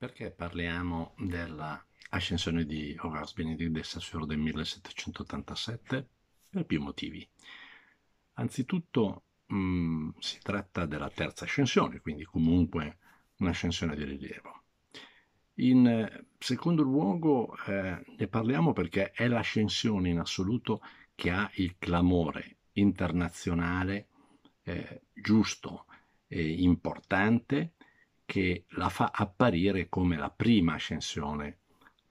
Perché parliamo dell'ascensione di Horace Benedict de Saussure del 1787? Per più motivi. Anzitutto mh, mm, si tratta della terza ascensione, quindi comunque un'ascensione di rilievo. In eh, secondo luogo eh, ne parliamo perché è l'ascensione in assoluto che ha il clamore internazionale eh, giusto e importante che la fa apparire come la prima ascensione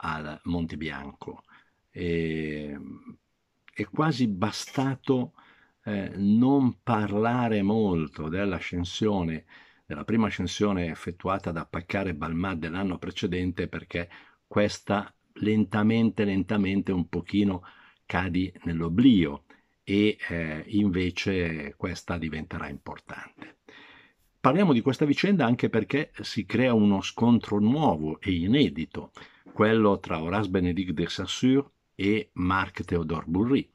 al Monte Bianco. E, ehm, è quasi bastato eh, non parlare molto dell'ascensione, della prima ascensione effettuata da Paccare Balmat dell'anno precedente perché questa lentamente, lentamente un pochino cadi nell'oblio e eh, invece questa diventerà importante. Parliamo di questa vicenda anche perché si crea uno scontro nuovo e inedito, quello tra Horace Benedict de Saussure e Marc Théodore Bourri,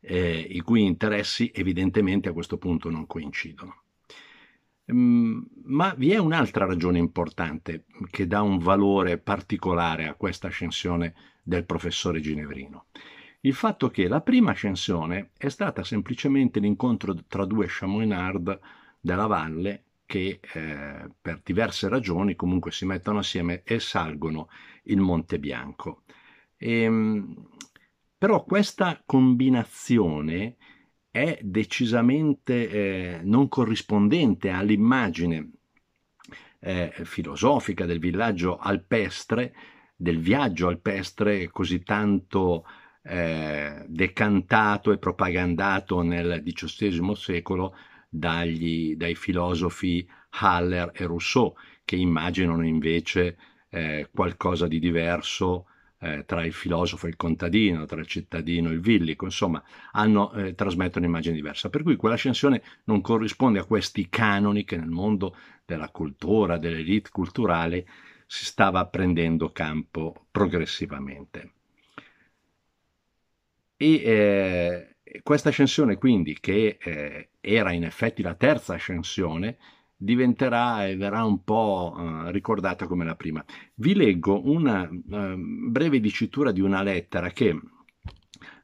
eh, i cui interessi evidentemente a questo punto non coincidono. Mm, ma vi è un'altra ragione importante che dà un valore particolare a questa ascensione del professore Ginevrino. Il fatto che la prima ascensione è stata semplicemente l'incontro tra due Chamoinard della valle che eh, per diverse ragioni comunque si mettono assieme e salgono il Monte Bianco. E, ehm, però questa combinazione è decisamente eh, non corrispondente all'immagine eh, filosofica del villaggio alpestre, del viaggio alpestre così tanto eh, decantato e propagandato nel XVIII secolo dagli, dai filosofi Haller e Rousseau, che immaginano invece eh, qualcosa di diverso eh, tra il filosofo e il contadino, tra il cittadino e il villico, insomma, hanno, eh, trasmettono un'immagine diversa. Per cui quell'ascensione non corrisponde a questi canoni che nel mondo della cultura, dell'elite culturale, si stava prendendo campo progressivamente. E eh, questa ascensione quindi, che eh, era in effetti la terza ascensione, diventerà e verrà un po' eh, ricordata come la prima. Vi leggo una eh, breve dicitura di una lettera che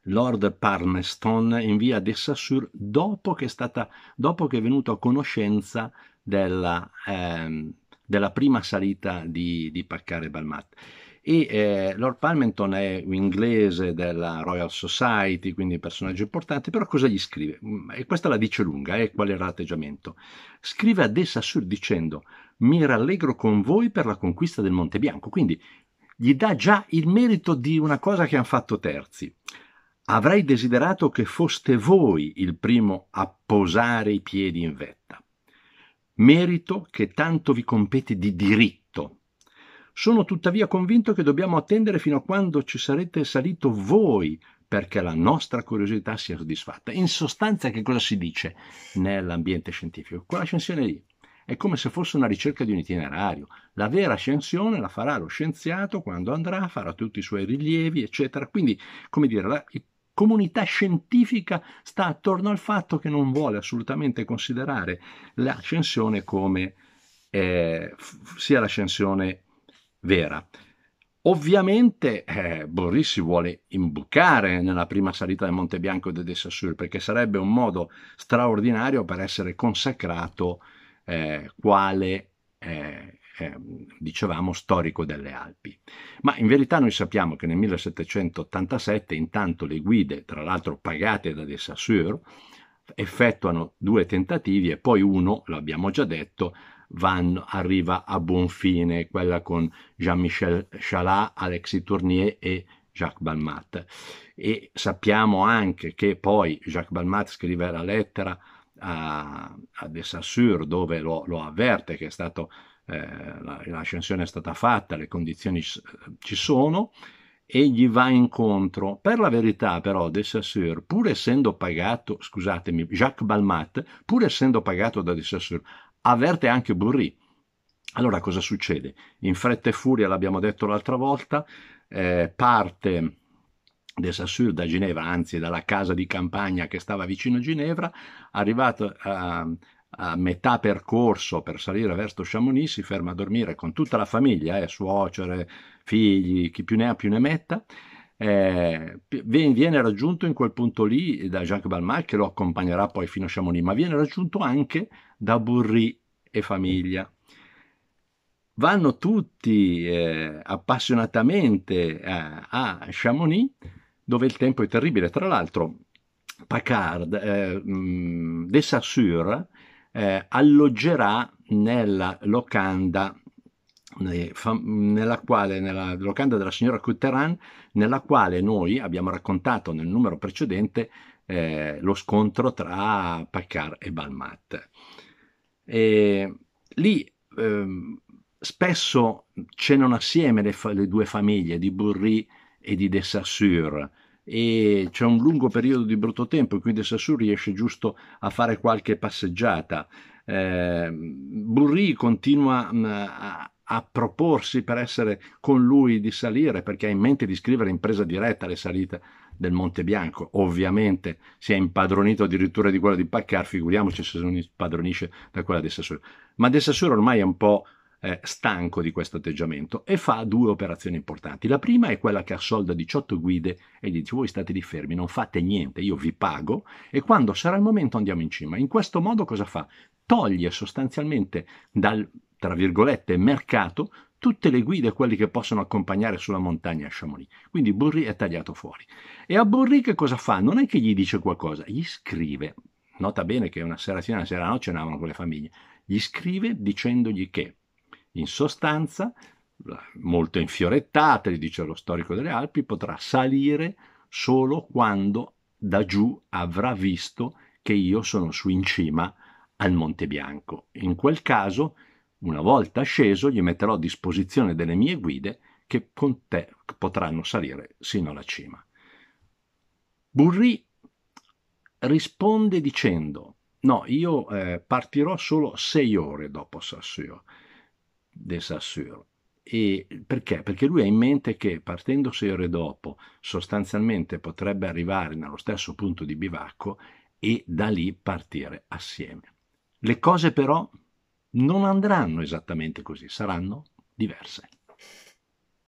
Lord Palmerston invia a De Saussure dopo che, è stata, dopo che è venuto a conoscenza della, ehm, della prima salita di, di Paccare Balmat. E eh, Lord Palmeton è un inglese della Royal Society, quindi un personaggio importante, però cosa gli scrive? Mm, e questa la dice lunga, eh, qual era l'atteggiamento? Scrive a De Saussure dicendo mi rallegro con voi per la conquista del Monte Bianco, quindi gli dà già il merito di una cosa che hanno fatto terzi. Avrei desiderato che foste voi il primo a posare i piedi in vetta. Merito che tanto vi compete di diritto sono tuttavia convinto che dobbiamo attendere fino a quando ci sarete salito voi perché la nostra curiosità sia soddisfatta. In sostanza che cosa si dice nell'ambiente scientifico? Quell'ascensione lì è come se fosse una ricerca di un itinerario. La vera ascensione la farà lo scienziato quando andrà, farà tutti i suoi rilievi, eccetera. Quindi, come dire, la comunità scientifica sta attorno al fatto che non vuole assolutamente considerare l'ascensione come eh, sia l'ascensione vera. Ovviamente eh, Boris si vuole imbucare nella prima salita del Monte Bianco de De Sassur perché sarebbe un modo straordinario per essere consacrato eh, quale, eh, ehm, dicevamo, storico delle Alpi. Ma in verità noi sappiamo che nel 1787 intanto le guide, tra l'altro pagate da De Sassur, effettuano due tentativi e poi uno, l'abbiamo già detto, vanno, arriva a buon fine, quella con Jean-Michel Chalat, Alexis Tournier e Jacques Balmat. E sappiamo anche che poi Jacques Balmat scrive la lettera a, a De Saussure dove lo, lo avverte che stato, eh, l'ascensione è stata fatta, le condizioni ci sono e gli va incontro. Per la verità, però, De Saussure, pur essendo pagato, scusatemi, Jacques Balmat, pur essendo pagato da De Saussure, avverte anche Burri. Allora cosa succede? In fretta e furia, l'abbiamo detto l'altra volta, eh, parte de Saussure da Ginevra, anzi dalla casa di campagna che stava vicino a Ginevra, arrivato a, a metà percorso per salire verso Chamonix, si ferma a dormire con tutta la famiglia, eh, suocere, figli, chi più ne ha più ne metta, eh, viene raggiunto in quel punto lì eh, da Jacques Balmat che lo accompagnerà poi fino a Chamonix, ma viene raggiunto anche da Burri e famiglia. Vanno tutti eh, appassionatamente eh, a Chamonix, dove il tempo è terribile. Tra l'altro, Paccard eh, mm, de Saussure eh, alloggerà nella locanda nella quale, nella locanda della signora Cutteran, nella quale noi abbiamo raccontato nel numero precedente eh, lo scontro tra Paccard e Balmat. E lì eh, spesso cenano assieme le, fa- le, due famiglie di Burri e di De Saussure e c'è un lungo periodo di brutto tempo in cui De Saussure riesce giusto a fare qualche passeggiata. Eh, Burri continua mh, mm, a a proporsi per essere con lui di salire, perché ha in mente di scrivere in presa diretta le salite del Monte Bianco. Ovviamente si è impadronito addirittura di quella di Paccar, figuriamoci se non impadronisce da quella di Sassuolo. Ma De Sassuolo ormai è un po' eh, stanco di questo atteggiamento e fa due operazioni importanti. La prima è quella che assolda 18 guide e gli dice voi state lì fermi, non fate niente, io vi pago e quando sarà il momento andiamo in cima. In questo modo cosa fa? Toglie sostanzialmente dal, tra virgolette, mercato tutte le guide, quelli che possono accompagnare sulla montagna a Chamonix. Quindi Burri è tagliato fuori. E a Burri che cosa fa? Non è che gli dice qualcosa, gli scrive. Nota bene che una sera sì, una sera no, cenavano con le famiglie. Gli scrive dicendogli che in sostanza, molto infiorettata, gli dice lo storico delle Alpi, potrà salire solo quando da giù avrà visto che io sono su in cima al Monte Bianco. In quel caso, una volta sceso, gli metterò a disposizione delle mie guide che con te potranno salire sino alla cima. Burri risponde dicendo: No, io eh, partirò solo sei ore dopo Sassuolo de Saussure. E perché? Perché lui ha in mente che partendo sei ore dopo sostanzialmente potrebbe arrivare nello stesso punto di bivacco e da lì partire assieme. Le cose però non andranno esattamente così, saranno diverse.